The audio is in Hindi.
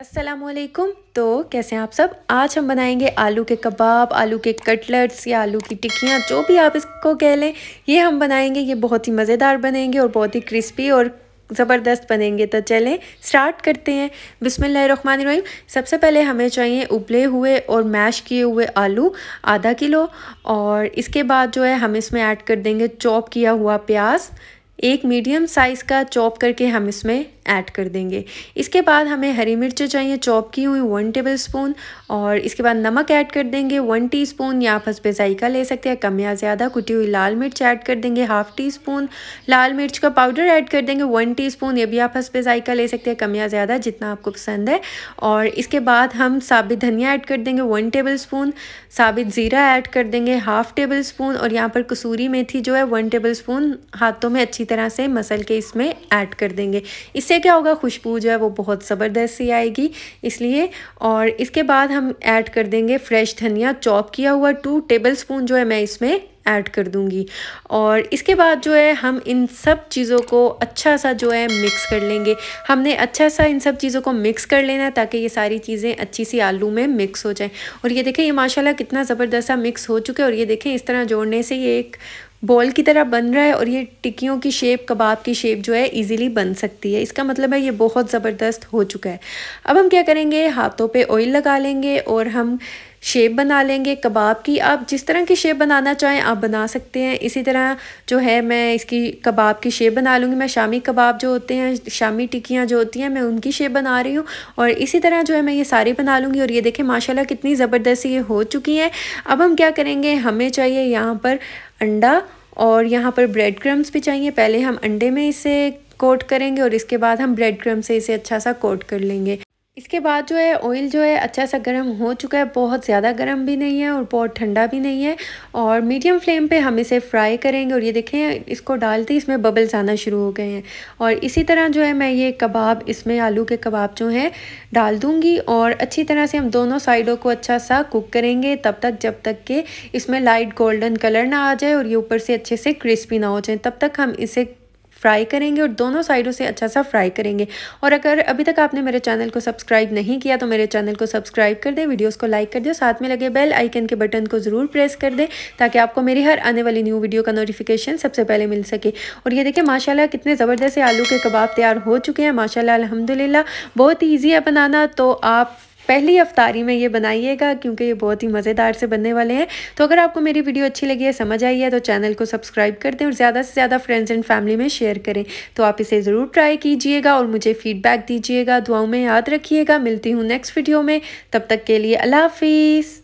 असलकुम तो कैसे हैं आप सब आज हम बनाएंगे आलू के कबाब आलू के कटलेट्स या आलू की टिक्कियाँ जो भी आप इसको कह लें ये हम बनाएंगे ये बहुत ही मज़ेदार बनेंगे और बहुत ही क्रिस्पी और ज़बरदस्त बनेंगे तो चलें स्टार्ट करते हैं रही सबसे पहले हमें चाहिए उबले हुए और मैश किए हुए आलू आधा किलो और इसके बाद जो है हम इसमें ऐड कर देंगे चॉप किया हुआ प्याज एक मीडियम साइज़ का चॉप करके हम इसमें ऐड कर देंगे इसके बाद हमें हरी मिर्चें चाहिए चॉप की हुई वन टेबल स्पून और इसके बाद नमक ऐड कर देंगे वन टीस्पून या आप हंसपे जायका ले सकते हैं कम या ज़्यादा कुटी हुई लाल मिर्च ऐड कर देंगे हाफ़ टी स्पून लाल मिर्च का पाउडर ऐड कर देंगे वन टी स्पून ये भी आप हंसपे जायका ले सकते हैं कम या ज़्यादा जितना आपको पसंद है और इसके बाद हम साबित धनिया ऐड कर देंगे वन टेबल स्पून साबित ज़ीरा ऐड कर देंगे हाफ़ टेबल स्पून और यहाँ पर कसूरी मेथी जो है वन टेबल स्पून हाथों में अच्छी अच्छी तरह से मसल के इसमें ऐड कर देंगे इससे क्या होगा खुशबू जो है वो बहुत ज़बरदस्त सी आएगी इसलिए और इसके बाद हम ऐड कर देंगे फ्रेश धनिया चॉप किया हुआ टू टेबल स्पून जो है मैं इसमें ऐड कर दूंगी और इसके बाद जो है हम इन सब चीज़ों को अच्छा सा जो है मिक्स कर लेंगे हमने अच्छा सा इन सब चीज़ों को मिक्स कर लेना है ताकि ये सारी चीज़ें अच्छी सी आलू में मिक्स हो जाएं और ये देखें ये माशाल्लाह कितना ज़बरदस्त सा मिक्स हो चुका है और ये देखें इस तरह जोड़ने से ये एक बॉल की तरह बन रहा है और ये टिक्कियों की शेप कबाब की शेप जो है इजीली बन सकती है इसका मतलब है ये बहुत ज़बरदस्त हो चुका है अब हम क्या करेंगे हाथों पे ऑयल लगा लेंगे और हम शेप बना लेंगे कबाब की आप जिस तरह की शेप बनाना चाहें आप बना सकते हैं इसी तरह जो है मैं इसकी कबाब की शेप बना लूँगी मैं शामी कबाब जो होते हैं शामी टिक्कियाँ जो होती हैं मैं उनकी शेप बना रही हूँ और इसी तरह जो है मैं ये सारी बना लूँगी और ये देखें माशाल्लाह कितनी ज़बरदस्त ये हो चुकी है अब हम क्या करेंगे हमें चाहिए यहाँ पर अंडा और यहाँ पर ब्रेड क्रम्स भी चाहिए पहले हम अंडे में इसे कोट करेंगे और इसके बाद हम ब्रेड क्रम से इसे अच्छा सा कोट कर लेंगे इसके बाद जो है ऑयल जो है अच्छा सा गर्म हो चुका है बहुत ज़्यादा गर्म भी नहीं है और बहुत ठंडा भी नहीं है और मीडियम फ्लेम पे हम इसे फ्राई करेंगे और ये देखें इसको डालते ही इसमें बबल्स आना शुरू हो गए हैं और इसी तरह जो है मैं ये कबाब इसमें आलू के कबाब जो हैं डाल दूँगी और अच्छी तरह से हम दोनों साइडों को अच्छा सा कुक करेंगे तब तक जब तक कि इसमें लाइट गोल्डन कलर ना आ जाए और ये ऊपर से अच्छे से क्रिस्पी ना हो जाए तब तक हम इसे फ्राई करेंगे और दोनों साइडों से अच्छा सा फ्राई करेंगे और अगर अभी तक आपने मेरे चैनल को सब्सक्राइब नहीं किया तो मेरे चैनल को सब्सक्राइब कर दें वीडियोज़ को लाइक कर दें साथ में लगे बेल आइकन के बटन को ज़रूर प्रेस कर दें ताकि आपको मेरी हर आने वाली न्यू वीडियो का नोटिफिकेशन सबसे पहले मिल सके और ये देखें माशाला कितने ज़बरदस्त आलू के कबाब तैयार हो चुके हैं माशाला अलहमदिल्ला बहुत ईजी है बनाना तो आप पहली अफ्तारी में ये बनाइएगा क्योंकि ये बहुत ही मज़ेदार से बनने वाले हैं तो अगर आपको मेरी वीडियो अच्छी लगी है समझ आई है तो चैनल को सब्सक्राइब कर दें और ज़्यादा से ज़्यादा फ्रेंड्स एंड फैमिली में शेयर करें तो आप इसे ज़रूर ट्राई कीजिएगा और मुझे फीडबैक दीजिएगा दुआओं में याद रखिएगा मिलती हूँ नेक्स्ट वीडियो में तब तक के लिए अल्लाह हाफिज़